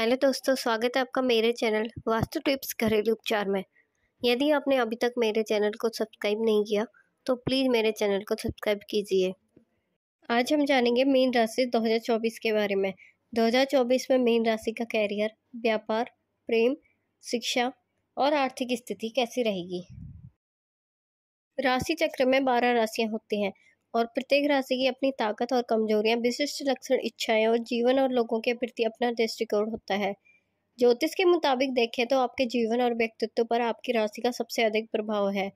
hello तो दोस्तों स्वागत है आपका मेरे चैनल वास्तु टिप्स घरेलू उपचार में यदि आपने अभी तक मेरे चैनल को सब्सक्राइब नहीं किया तो प्लीज़ मेरे चैनल को सब्सक्राइब कीजिए आज हम जानेंगे मीन राशि 2024 के बारे में 2024 में मीन राशि का कैरियर व्यापार प्रेम शिक्षा और आर्थिक स्थिति कैसी रहेगी राशि चक्र में बारह राशियाँ होती हैं और प्रत्येक राशि की अपनी ताकत और कमजोरियां विशिष्ट लक्षण इच्छाएं और जीवन और लोगों के प्रति अपना दृष्टिकोण होता है ज्योतिष के मुताबिक देखें तो आपके जीवन और व्यक्तित्व पर आपकी राशि का सबसे अधिक प्रभाव है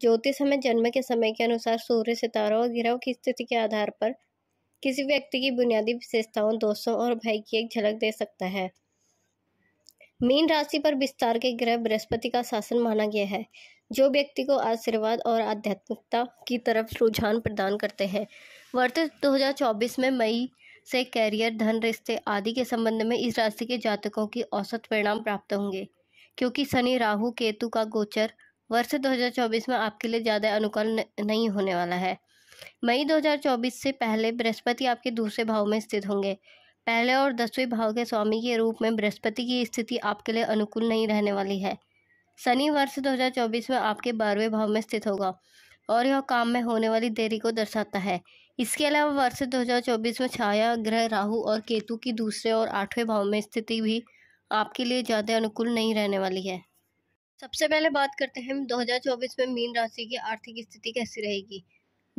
ज्योतिष हमें जन्म के समय के अनुसार सूर्य सितारों और गिरोह की स्थिति के आधार पर किसी व्यक्ति की बुनियादी विशेषताओं दोस्तों और भय की एक झलक दे सकता है मीन राशि पर विस्तार के ग्रह बृहस्पति का शासन माना गया है जो व्यक्ति को आशीर्वाद और आध्यात्मिकता की तरफ रुझान प्रदान करते हैं वर्ष 2024 में मई से कैरियर धन रिश्ते आदि के संबंध में इस राशि के जातकों की औसत परिणाम प्राप्त होंगे क्योंकि शनि राहु केतु का गोचर वर्ष 2024 में आपके लिए ज़्यादा अनुकूल नहीं होने वाला है मई 2024 से पहले बृहस्पति आपके दूसरे भाव में स्थित होंगे पहले और दसवें भाव के स्वामी के रूप में बृहस्पति की स्थिति आपके लिए अनुकूल नहीं रहने वाली है शनि वर्ष 2024 में आपके बारहवें भाव में स्थित होगा और यह काम में होने वाली देरी को दर्शाता है इसके अलावा वर्ष 2024 में छाया ग्रह राहु और केतु की दूसरे और आठवें भाव में स्थिति भी आपके लिए ज़्यादा अनुकूल नहीं रहने वाली है सबसे पहले बात करते हैं 2024 में मीन राशि की आर्थिक स्थिति कैसी रहेगी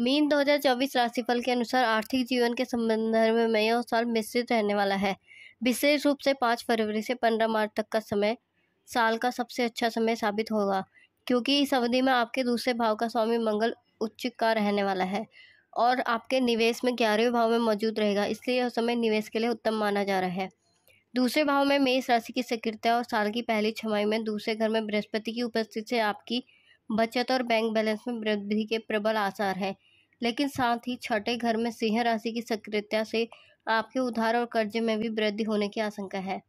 मीन 2024 राशिफल के अनुसार आर्थिक जीवन के संबंध में यह साल मिश्रित रहने वाला है विशेष रूप से पाँच फरवरी से पंद्रह मार्च तक का समय साल का सबसे अच्छा समय साबित होगा क्योंकि इस अवधि में आपके दूसरे भाव का स्वामी मंगल उच्च का रहने वाला है और आपके निवेश में ग्यारहवें भाव में मौजूद रहेगा इसलिए यह समय निवेश के लिए उत्तम माना जा रहा है दूसरे भाव में मेष राशि की सक्रियता और साल की पहली छमाई में दूसरे घर में बृहस्पति की उपस्थिति से आपकी बचत और बैंक बैलेंस में वृद्धि के प्रबल आसार हैं लेकिन साथ ही छठे घर में सिंह राशि की सक्रियता से आपके उधार और कर्जे में भी वृद्धि होने की आशंका है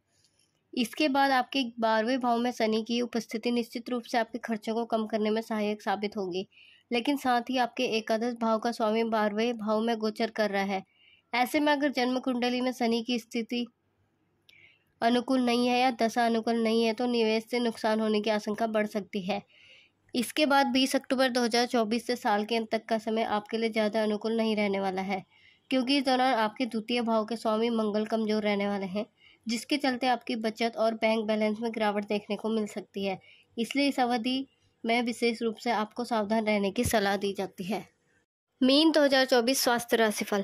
इसके बाद आपके बारहवें भाव में शनि की उपस्थिति निश्चित रूप से आपके खर्चों को कम करने में सहायक साबित होगी लेकिन साथ ही आपके एकादश भाव का स्वामी बारहवें भाव में गोचर कर रहा है ऐसे में अगर जन्म कुंडली में शनि की स्थिति अनुकूल नहीं है या दशा अनुकूल नहीं है तो निवेश से नुकसान होने की आशंका बढ़ सकती है इसके बाद 20 अक्टूबर 2024 से साल के अंत तक का समय आपके लिए ज़्यादा अनुकूल नहीं रहने वाला है क्योंकि इस दौरान आपके द्वितीय भाव के स्वामी मंगल कमजोर रहने वाले हैं जिसके चलते आपकी बचत और बैंक बैलेंस में गिरावट देखने को मिल सकती है इसलिए इस अवधि में विशेष रूप से आपको सावधान रहने की सलाह दी जाती है मीन 2024 स्वास्थ्य राशिफल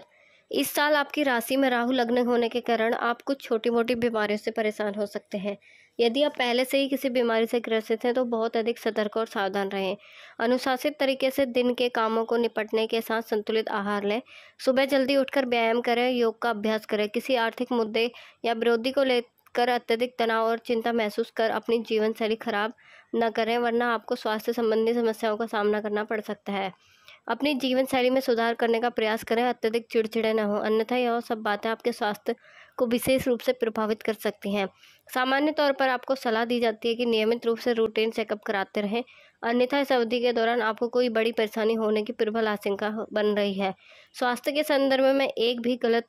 इस साल आपकी राशि में राहु लग्न होने के कारण आप कुछ छोटी मोटी बीमारियों से परेशान हो सकते हैं यदि आप पहले से ही किसी बीमारी से ग्रसित हैं तो बहुत अधिक सतर्क और सावधान रहें अनुशासित तरीके से दिन के कामों को निपटने के साथ संतुलित आहार लें सुबह जल्दी उठकर व्यायाम करें योग का अभ्यास करें किसी आर्थिक मुद्दे या विरोधी को लेकर अत्यधिक तनाव और चिंता महसूस कर अपनी जीवन शैली खराब न करें वरना आपको स्वास्थ्य संबंधी समस्याओं का सामना करना पड़ सकता है अपनी जीवन शैली में सुधार करने का प्रयास करें अत्यधिक चिड़चिड़े न हो अन्यथा यह सब बातें आपके स्वास्थ्य को विशेष रूप से प्रभावित कर सकती हैं सामान्य तौर पर आपको सलाह दी जाती है कि नियमित रूप से रूटीन चेकअप कराते रहें अन्यथा इस अवधि के दौरान आपको कोई बड़ी परेशानी होने की प्रबल आशंका बन रही है स्वास्थ्य के संदर्भ में एक भी गलत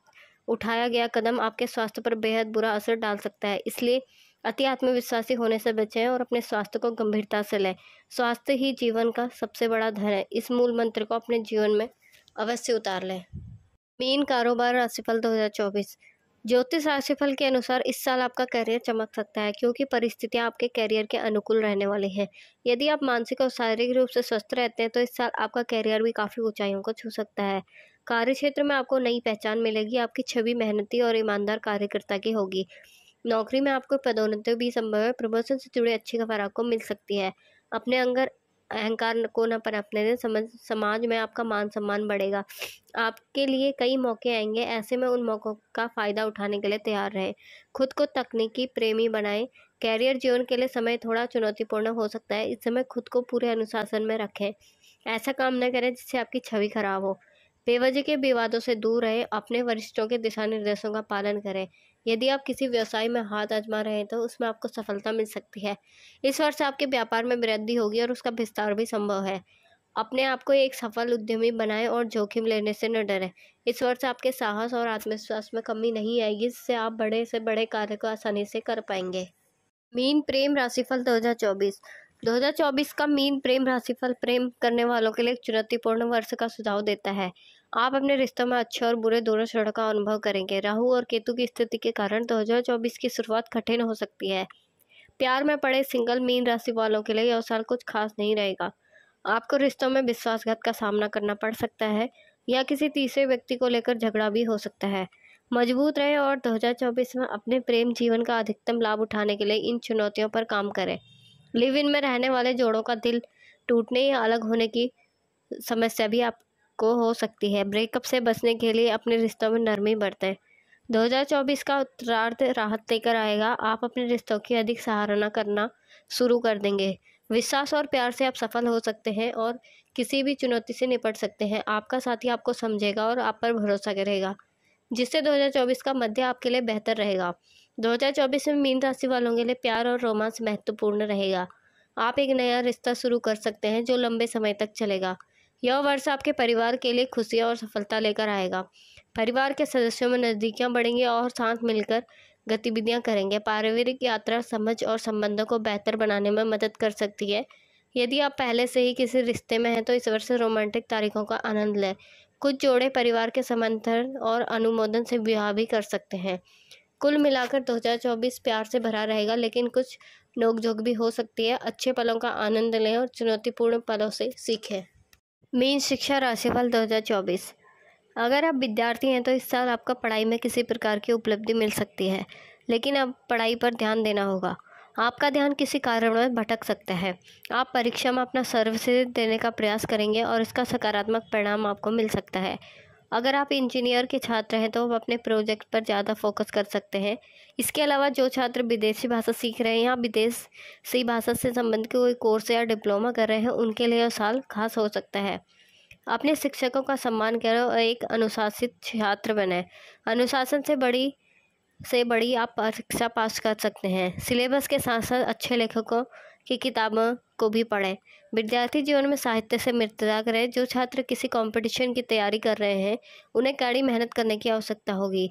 उठाया गया कदम आपके स्वास्थ्य पर बेहद बुरा असर डाल सकता है इसलिए अति आत्मविश्वासी होने से बचें और अपने स्वास्थ्य को गंभीरता से लें स्वास्थ्य ही जीवन का सबसे बड़ा धन है इस मूल मंत्र को अपने जीवन में अवश्य उतार लें मीन कारोबार राशिफल चौबीस ज्योतिष राशिफल के अनुसार इस साल आपका करियर चमक सकता है क्योंकि परिस्थितियां आपके करियर के अनुकूल रहने वाली हैं यदि आप मानसिक और शारीरिक रूप से स्वस्थ रहते हैं तो इस साल आपका करियर भी काफ़ी ऊंचाइयों को छू सकता है कार्य क्षेत्र में आपको नई पहचान मिलेगी आपकी छवि मेहनती और ईमानदार कार्यकर्ता की होगी नौकरी में आपको पदोन्नति भी संभव है प्रमोशन से जुड़े अच्छी खबर आपको मिल सकती है अपने अंदर अहंकार को न पनपने दें समझ समाज में आपका मान सम्मान बढ़ेगा आपके लिए कई मौके आएंगे ऐसे में उन मौक़ों का फ़ायदा उठाने के लिए तैयार रहें खुद को तकनीकी प्रेमी बनाएं कैरियर जीवन के लिए समय थोड़ा चुनौतीपूर्ण हो सकता है इस समय खुद को पूरे अनुशासन में रखें ऐसा काम न करें जिससे आपकी छवि खराब हो बेवजह के विवादों से दूर रहें अपने वरिष्ठों के दिशा निर्देशों का पालन करें यदि आप किसी व्यवसाय में हाथ आजमा रहे हैं तो उसमें आपको सफलता मिल सकती है इस वर्ष आपके व्यापार में वृद्धि होगी और उसका विस्तार भी संभव है अपने आप को एक सफल उद्यमी बनाएं और जोखिम लेने से न डरें इस वर्ष आपके साहस और आत्मविश्वास में कमी नहीं आएगी जिससे आप बड़े से बड़े कार्य को आसानी से कर पाएंगे मीन प्रेम राशिफल 2024 2024 का मीन प्रेम राशिफल प्रेम करने वालों के लिए चुनौतीपूर्ण वर्ष का सुझाव देता है आप अपने रिश्तों में अच्छे और बुरे दोनों क्षण का अनुभव करेंगे राहु और केतु की स्थिति के कारण 2024 की शुरुआत कठिन हो सकती है प्यार में पड़े सिंगल मीन राशि वालों के लिए यह साल कुछ खास नहीं रहेगा आपको रिश्तों में विश्वासघात का सामना करना पड़ सकता है या किसी तीसरे व्यक्ति को लेकर झगड़ा भी हो सकता है मजबूत रहे और दो में अपने प्रेम जीवन का अधिकतम लाभ उठाने के लिए इन चुनौतियों पर काम करें लिव इन में रहने वाले जोड़ों का दिल टूटने या अलग होने की समस्या भी आप को हो सकती है ब्रेकअप से बचने के लिए अपने रिश्तों में नरमी बरतें 2024 का उत्तरार्थ राहत लेकर आएगा आप अपने रिश्तों की अधिक सराहना करना शुरू कर देंगे विश्वास और प्यार से आप सफल हो सकते हैं और किसी भी चुनौती से निपट सकते हैं आपका साथी आपको समझेगा और आप पर भरोसा करेगा जिससे 2024 का मध्य आपके लिए बेहतर रहेगा 2024 में मीन राशि वालों के लिए प्यार और रोमांस महत्वपूर्ण रहेगा आप एक नया रिश्ता शुरू कर सकते हैं जो लंबे समय तक चलेगा यह वर्ष आपके परिवार के लिए खुशियाँ और सफलता लेकर आएगा परिवार के सदस्यों में नज़दीकियाँ बढ़ेंगी और साथ मिलकर गतिविधियाँ करेंगे पारिवारिक यात्रा समझ और संबंधों को बेहतर बनाने में मदद कर सकती है यदि आप पहले से ही किसी रिश्ते में हैं तो इस वर्ष रोमांटिक तारीखों का आनंद लें कुछ जोड़े परिवार के समर्थन और अनुमोदन से विवाह भी कर सकते हैं कुल मिलाकर 2024 प्यार से भरा रहेगा लेकिन कुछ नोकझोंक भी हो सकती है अच्छे पलों का आनंद लें और चुनौतीपूर्ण पलों से सीखें मेन शिक्षा राशिफल 2024 अगर आप विद्यार्थी हैं तो इस साल आपका पढ़ाई में किसी प्रकार की उपलब्धि मिल सकती है लेकिन अब पढ़ाई पर ध्यान देना होगा आपका ध्यान किसी कारण में भटक सकता है आप परीक्षा में अपना सर्वश्रेष्ठ देने का प्रयास करेंगे और इसका सकारात्मक परिणाम आपको मिल सकता है अगर आप इंजीनियर के छात्र हैं तो आप अपने प्रोजेक्ट पर ज़्यादा फोकस कर सकते हैं इसके अलावा जो छात्र विदेशी भाषा सीख रहे हैं या विदेश से भाषा से संबंधित कोई कोर्स या डिप्लोमा कर रहे हैं उनके लिए साल खास हो सकता है अपने शिक्षकों का सम्मान करें और एक अनुशासित छात्र बने अनुशासन से बड़ी से बड़ी आप शिक्षा पास कर सकते हैं सिलेबस के साथ साथ अच्छे लेखकों की किताबों को भी पढ़ें विद्यार्थी जीवन में साहित्य से मृतदा करें जो छात्र किसी कंपटीशन की तैयारी कर रहे हैं उन्हें कड़ी मेहनत करने की आवश्यकता होगी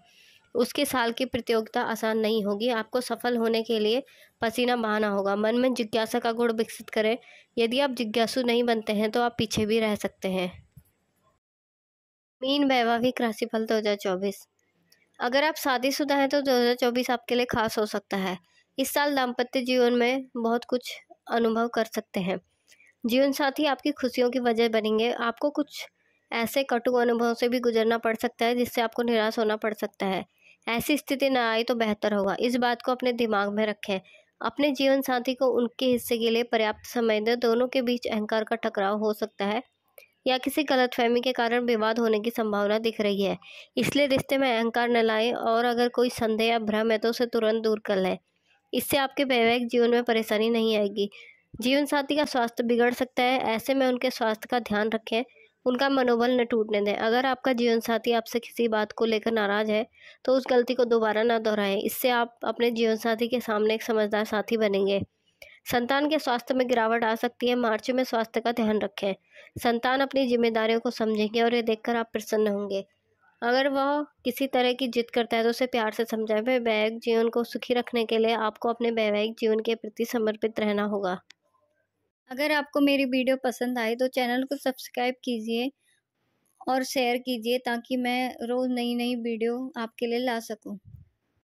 उसके साल की प्रतियोगिता आसान नहीं होगी आपको सफल होने के लिए पसीना बहाना होगा मन में जिज्ञासा का गुण विकसित करें यदि आप जिज्ञासु नहीं बनते हैं तो आप पीछे भी रह सकते हैं मीन वैवाहिक राशिफल दो हज़ार चौबीस अगर आप शादीशुदा हैं तो 2024 आपके लिए खास हो सकता है इस साल दाम्पत्य जीवन में बहुत कुछ अनुभव कर सकते हैं जीवन साथी आपकी खुशियों की वजह बनेंगे आपको कुछ ऐसे कटु अनुभव से भी गुजरना पड़ सकता है जिससे आपको निराश होना पड़ सकता है ऐसी स्थिति ना आए तो बेहतर होगा इस बात को अपने दिमाग में रखें अपने जीवन साथी को उनके हिस्से के लिए पर्याप्त समय दें दोनों के बीच अहंकार का टकराव हो सकता है या किसी गलतफहमी के कारण विवाद होने की संभावना दिख रही है इसलिए रिश्ते में अहंकार न लाएं और अगर कोई संदेह या भ्रम है तो उसे तुरंत दूर कर लें इससे आपके वैवाहिक जीवन में परेशानी नहीं आएगी जीवन साथी का स्वास्थ्य बिगड़ सकता है ऐसे में उनके स्वास्थ्य का ध्यान रखें उनका मनोबल न टूटने दें अगर आपका जीवन साथी आपसे किसी बात को लेकर नाराज़ है तो उस गलती को दोबारा ना दोहराएं इससे आप अपने जीवन साथी के सामने एक समझदार साथी बनेंगे संतान के स्वास्थ्य में गिरावट आ सकती है मार्च में स्वास्थ्य का ध्यान रखें संतान अपनी जिम्मेदारियों को समझेंगे और ये देखकर आप प्रसन्न होंगे अगर वह किसी तरह की जिद करता है तो उसे प्यार से समझाएं वैवाहिक जीवन को सुखी रखने के लिए आपको अपने वैवाहिक जीवन के प्रति समर्पित रहना होगा अगर आपको मेरी वीडियो पसंद आए तो चैनल को सब्सक्राइब कीजिए और शेयर कीजिए ताकि मैं रोज़ नई नई वीडियो आपके लिए ला सकूँ